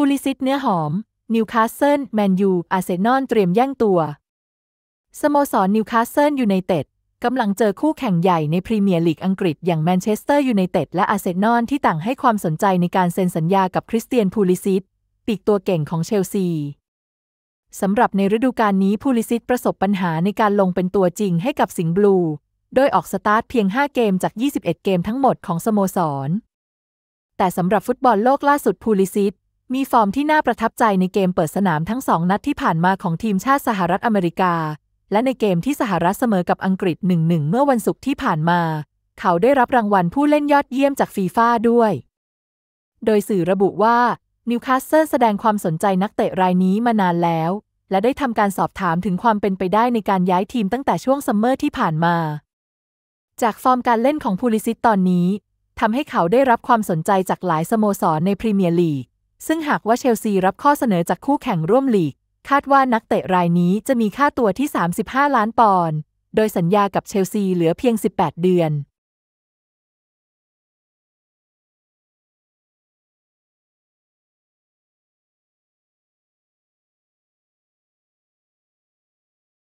พูลิซิตเนื้อหอม นิวคาสเซิลแมนยูอาร์เซนอลเตรียมแย่งตัวสโมสรนิวคาสเซิลยูไนเต็ดกำลังเจอคู่แข่งใหญ่ในพรีเมียร์ลีกอังกฤษอย่างแมนเชสเตอร์ยูไนเต็ดและอาร์เซนอลที่ต่างให้ความสนใจในการเซ็นสัญญากับคริสเตียนพูลิซิตปีกตัวเก่งของเชลซี สำหรับในฤดูกาลนี้พูลิซิตประสบปัญหาในการลงเป็นตัวจริงให้กับสิงห์บลู โดยออกสตาร์ทเพียง 5 เกมจาก 21 เกมทั้งหมดของสโมสรแต่สำหรับฟุตบอลโลกล่าสุดพูลิซิตมีฟอร์มที่น่าประทับใจในเกมเปิดสนามทั้งสองนัดที่ผ่านมาของทีมชาติสหรัฐอเมริกา และในเกมที่สหรัฐเสมอกับอังกฤษ 1-1 เมื่อวันศุกร์ที่ผ่านมา เขาได้รับรางวัลผู้เล่นยอดเยี่ยมจากฟีฟ่าด้วย โดยสื่อระบุว่า นิวคาสเซิลแสดงความสนใจนักเตะรายนี้มานานแล้ว และได้ทำการสอบถามถึงความเป็นไปได้ในการย้ายทีมตั้งแต่ช่วงซัมเมอร์ที่ผ่านมา จากฟอร์มการเล่นของพูลิซิตตอนนี้ทำให้เขาได้รับความสนใจจากหลายสโมสรในพรีเมียร์ลีกซึ่งหากว่าเชลซีรับข้อเสนอจากคู่แข่งร่วมลีก คาดว่านักเตะรายนี้จะมีค่าตัวที่ 35 ล้านปอนด์ โดยสัญญากับเชลซีเหลือเพียง 18 เดือน